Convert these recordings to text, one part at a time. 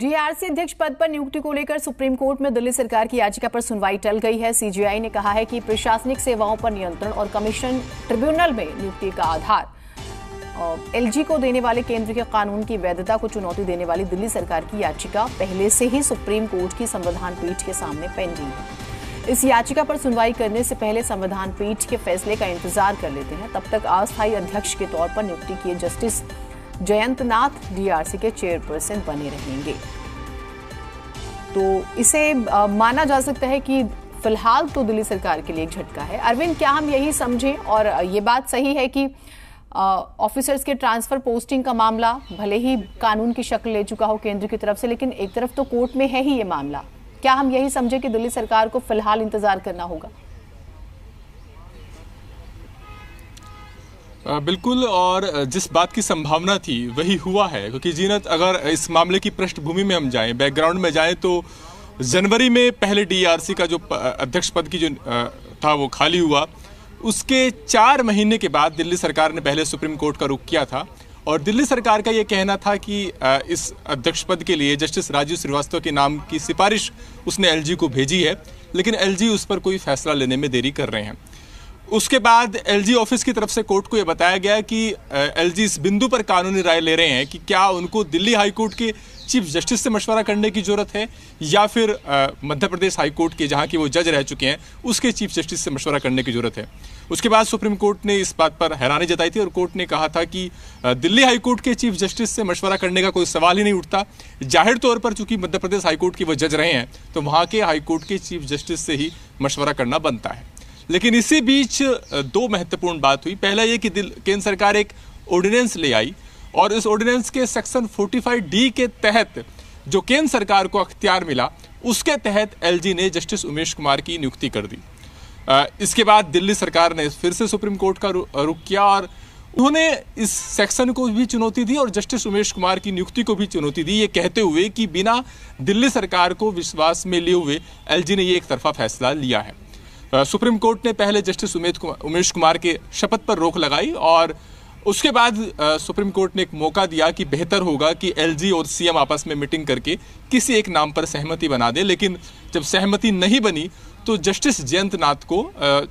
DRC अध्यक्ष पद पर नियुक्ति को लेकर सुप्रीम कोर्ट में दिल्ली सरकार की याचिका पर सुनवाई टल गई है सीजीआई ने कहा है कि प्रशासनिक सेवाओं पर नियंत्रण और कमीशन ट्रिब्यूनल में नियुक्ति का आधार एलजी को देने वाले केंद्र के कानून की वैधता को चुनौती देने वाली दिल्ली सरकार की याचिका पहले से ही सुप्रीम कोर्ट की संविधान पीठ के सामने पेंडिंग है इस याचिका पर सुनवाई करने से पहले संविधान पीठ के फैसले का इंतजार कर लेते हैं तब तक अस्थायी अध्यक्ष के तौर पर नियुक्ति किए जस्टिस जयंत नाथ डीआरसी के चेयरपर्सन बने रहेंगे तो इसे माना जा सकता है कि फिलहाल तो दिल्ली सरकार के लिए एक झटका है अरविंद क्या हम यही समझें और ये बात सही है कि ऑफिसर्स के ट्रांसफर पोस्टिंग का मामला भले ही कानून की शक्ल ले चुका हो केंद्र की तरफ से लेकिन एक तरफ तो कोर्ट में है ही ये मामला क्या हम यही समझे कि दिल्ली सरकार को फिलहाल इंतजार करना होगा बिल्कुल और जिस बात की संभावना थी वही हुआ है क्योंकि जीनत अगर इस मामले की पृष्ठभूमि में हम जाएं बैकग्राउंड में जाएं तो जनवरी में पहले डीआरसी का जो अध्यक्ष पद की जो था वो खाली हुआ उसके चार महीने के बाद दिल्ली सरकार ने पहले सुप्रीम कोर्ट का रुख किया था और दिल्ली सरकार का ये कहना था कि इस अध्यक्ष पद के लिए जस्टिस राजीव श्रीवास्तव के नाम की सिफारिश उसने एलजी को भेजी है लेकिन एलजी उस पर कोई फैसला लेने में देरी कर रहे हैं उसके बाद एलजी ऑफिस की तरफ से कोर्ट को यह बताया गया कि एलजी इस बिंदु पर कानूनी राय ले रहे हैं कि क्या उनको दिल्ली हाईकोर्ट के चीफ जस्टिस से मशवरा करने की ज़रूरत है या फिर मध्य प्रदेश हाईकोर्ट के जहाँ के वो जज रह चुके हैं उसके चीफ जस्टिस से मशवरा करने की ज़रूरत है उसके बाद सुप्रीम कोर्ट ने इस बात पर हैरानी जताई थी और कोर्ट ने कहा था कि दिल्ली हाईकोर्ट के चीफ जस्टिस से मशवरा करने का कोई सवाल ही नहीं उठता जाहिर तौर पर चूंकि मध्य प्रदेश हाईकोर्ट के वो जज रहे हैं तो वहाँ के हाईकोर्ट के चीफ जस्टिस से ही मशवरा करना बनता है लेकिन इसी बीच दो महत्वपूर्ण बात हुई पहला ये कि केंद्र सरकार एक ऑर्डिनेंस ले आई और इस ऑर्डिनेंस के सेक्शन 45 डी के तहत जो केंद्र सरकार को अख्तियार मिला उसके तहत एलजी ने जस्टिस उमेश कुमार की नियुक्ति कर दी इसके बाद दिल्ली सरकार ने फिर से सुप्रीम कोर्ट का रुख किया और उन्होंने इस सेक्शन को भी चुनौती दी और जस्टिस उमेश कुमार की नियुक्ति को भी चुनौती दी ये कहते हुए कि बिना दिल्ली सरकार को विश्वास में लिए हुए एलजी ने ये एक तरफा फैसला लिया है सुप्रीम कोर्ट ने पहले जस्टिस उमेश कुमार उमेश कुमार के शपथ पर रोक लगाई और उसके बाद सुप्रीम कोर्ट ने एक मौका दिया कि बेहतर होगा कि एलजी और सीएम आपस में मीटिंग करके किसी एक नाम पर सहमति बना दे लेकिन जब सहमति नहीं बनी तो जस्टिस जयंत नाथ को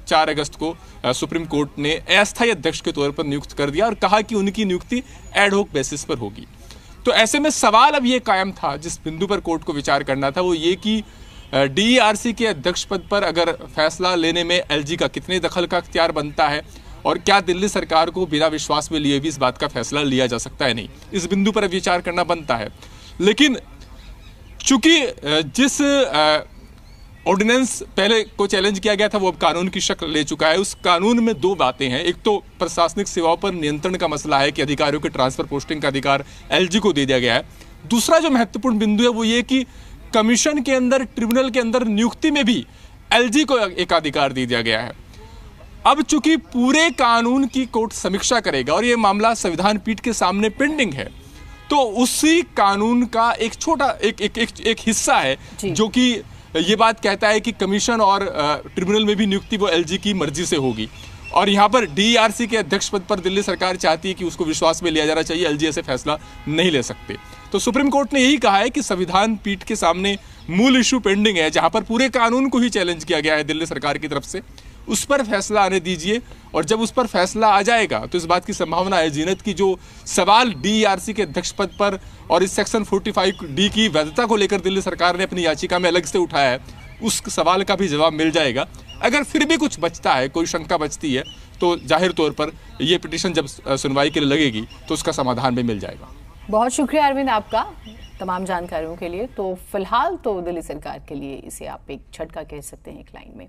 चार अगस्त को सुप्रीम कोर्ट ने अस्थायी अध्यक्ष के तौर पर नियुक्त कर दिया और कहा कि उनकी नियुक्ति एडहोक बेसिस पर होगी तो ऐसे में सवाल अब ये कायम था जिस बिंदु पर कोर्ट को विचार करना था वो ये कि डीआरसी e के अध्यक्ष पद पर अगर फैसला लेने में एलजी का कितने दखल का अख्तियार बनता है और क्या दिल्ली सरकार को बिना विश्वास में लिए भी इस बात का फैसला लिया जा सकता है नहीं इस बिंदु पर विचार करना बनता है लेकिन चूंकि जिस ऑर्डिनेंस पहले को चैलेंज किया गया था वो अब कानून की शक्ल ले चुका है उस कानून में दो बातें हैं एक तो प्रशासनिक सेवाओं पर नियंत्रण का मसला है कि अधिकारियों के ट्रांसफर पोस्टिंग का अधिकार एलजी को दे दिया गया है दूसरा जो महत्वपूर्ण बिंदु है वो ये कि कमीशन के अंदर ट्रिब्यूनल के अंदर नियुक्ति में भी एलजी को एकाधिकार दे दिया गया है अब चूंकि पूरे कानून की कोर्ट समीक्षा करेगा और ये मामला संविधान पीठ के सामने पेंडिंग है तो उसी कानून का एक छोटा एक एक एक, एक हिस्सा है जो कि ये बात कहता है कि कमीशन और ट्रिब्यूनल में भी नियुक्ति वो एलजी की मर्जी से होगी और यहाँ पर डी e के अध्यक्ष पद पर दिल्ली सरकार चाहती है कि उसको विश्वास में लिया जाना चाहिए एल ऐसे फैसला नहीं ले सकते तो सुप्रीम कोर्ट ने यही कहा है कि संविधान पीठ के सामने मूल इशू पेंडिंग है जहाँ पर पूरे कानून को ही चैलेंज किया गया है दिल्ली सरकार की तरफ से उस पर फैसला आने दीजिए और जब उस पर फैसला आ जाएगा तो इस बात की संभावना है जीनत की जो सवाल डीआरसी e के अध्यक्ष पद पर और इस सेक्शन 45 डी की वैधता को लेकर दिल्ली सरकार ने अपनी याचिका में अलग से उठाया है उस सवाल का भी जवाब मिल जाएगा अगर फिर भी कुछ बचता है कोई शंका बचती है तो जाहिर तौर पर ये पिटिशन जब सुनवाई के लिए लगेगी तो उसका समाधान भी मिल जाएगा बहुत शुक्रिया अरविंद आपका तमाम जानकारियों के लिए तो फिलहाल तो दिल्ली सरकार के लिए इसे आप एक झटका कह सकते हैं एक लाइन में